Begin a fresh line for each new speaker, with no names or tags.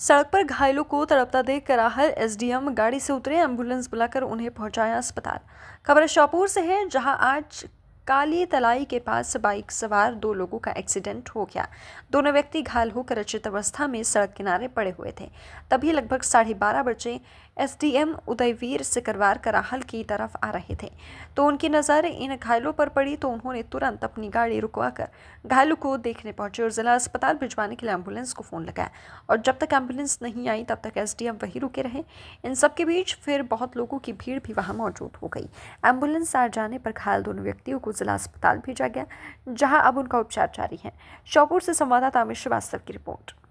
सड़क पर घायलों को तड़पता देख कराहल एसडीएम गाड़ी से उतरे एम्बुलेंस बुलाकर उन्हें पहुंचाया अस्पताल खबर शाहपुर से है जहां आज काली तलाई के पास बाइक सवार दो लोगों का एक्सीडेंट हो गया दोनों व्यक्ति घायल होकर अचित अवस्था में सड़क किनारे पड़े हुए थे तभी लगभग साढ़े बारह बजे एसडीएम उदयवीर सिकरवार कराहल की तरफ आ रहे थे तो उनकी नज़र इन घायलों पर पड़ी तो उन्होंने तुरंत अपनी गाड़ी रुकवाकर घायलों को देखने पहुंचे और ज़िला अस्पताल भिजवाने के लिए एम्बुलेंस को फ़ोन लगाया और जब तक एम्बुलेंस नहीं आई तब तक एस डी रुके रहे इन सबके बीच फिर बहुत लोगों की भीड़ भी वहाँ मौजूद हो गई एम्बुलेंस आ जाने पर घायल दोनों व्यक्तियों को ज़िला अस्पताल भेजा गया जहां अब उनका उपचार जारी है श्योपुर से संवाददाता अमित श्रीवास्तव की रिपोर्ट